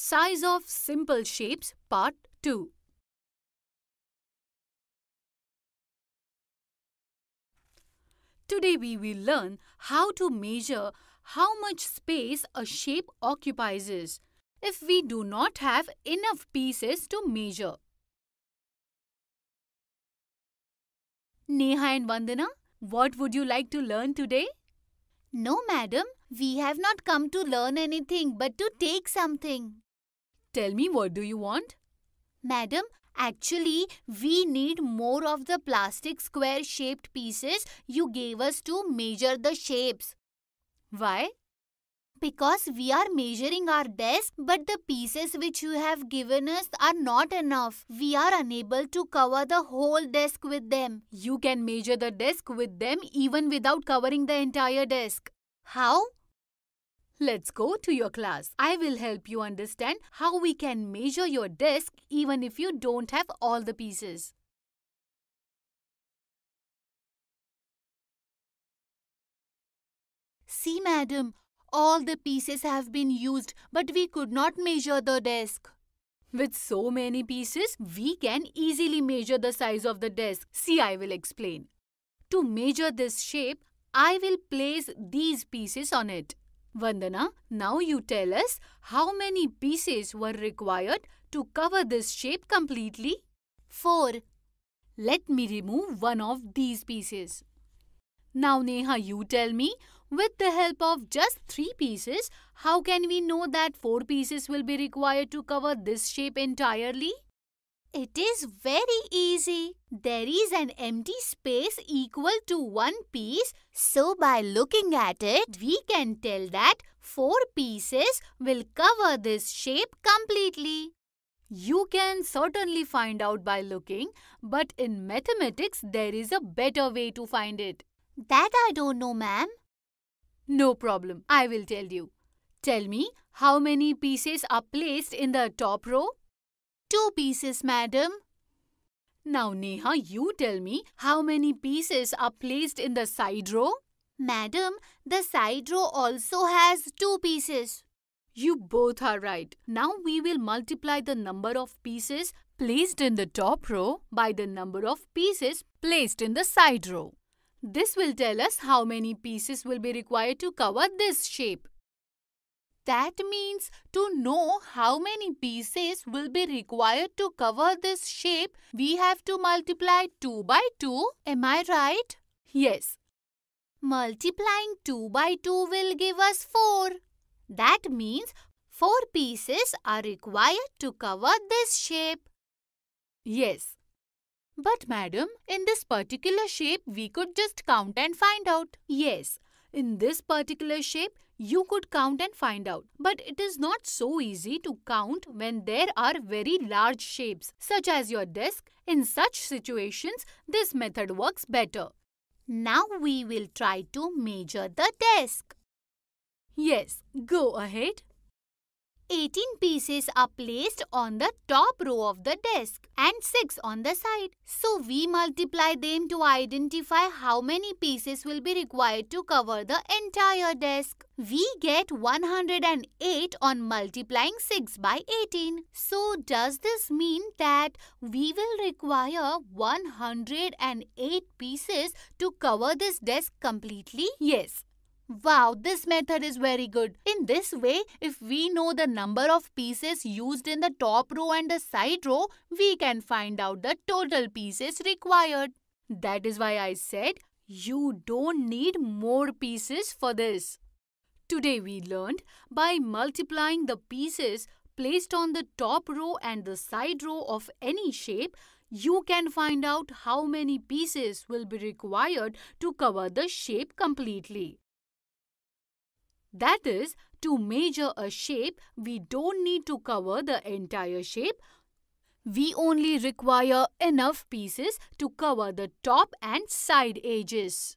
Size of Simple Shapes Part 2 Today we will learn how to measure how much space a shape occupies if we do not have enough pieces to measure. Neha and Vandana, what would you like to learn today? No, madam. We have not come to learn anything but to take something. Tell me, what do you want? Madam, actually, we need more of the plastic square-shaped pieces you gave us to measure the shapes. Why? Because we are measuring our desk, but the pieces which you have given us are not enough. We are unable to cover the whole desk with them. You can measure the desk with them even without covering the entire desk. How? Let's go to your class. I will help you understand how we can measure your desk even if you don't have all the pieces. See madam, all the pieces have been used but we could not measure the desk. With so many pieces, we can easily measure the size of the desk. See, I will explain. To measure this shape, I will place these pieces on it. Vandana, now you tell us how many pieces were required to cover this shape completely? 4. Let me remove one of these pieces. Now Neha, you tell me, with the help of just 3 pieces, how can we know that 4 pieces will be required to cover this shape entirely? It is very easy. There is an empty space equal to one piece. So by looking at it, we can tell that four pieces will cover this shape completely. You can certainly find out by looking, but in mathematics, there is a better way to find it. That I don't know, ma'am. No problem. I will tell you. Tell me, how many pieces are placed in the top row? Two pieces, madam. Now, Neha, you tell me how many pieces are placed in the side row? Madam, the side row also has two pieces. You both are right. Now we will multiply the number of pieces placed in the top row by the number of pieces placed in the side row. This will tell us how many pieces will be required to cover this shape. That means to know how many pieces will be required to cover this shape, we have to multiply 2 by 2. Am I right? Yes. Multiplying 2 by 2 will give us 4. That means 4 pieces are required to cover this shape. Yes. But madam, in this particular shape, we could just count and find out. Yes. In this particular shape, you could count and find out. But it is not so easy to count when there are very large shapes, such as your desk. In such situations, this method works better. Now we will try to measure the desk. Yes, go ahead. 18 pieces are placed on the top row of the desk and 6 on the side. So we multiply them to identify how many pieces will be required to cover the entire desk. We get 108 on multiplying 6 by 18. So does this mean that we will require 108 pieces to cover this desk completely? Yes. Wow, this method is very good. In this way, if we know the number of pieces used in the top row and the side row, we can find out the total pieces required. That is why I said you don't need more pieces for this. Today we learned by multiplying the pieces placed on the top row and the side row of any shape, you can find out how many pieces will be required to cover the shape completely. That is, to measure a shape, we don't need to cover the entire shape. We only require enough pieces to cover the top and side edges.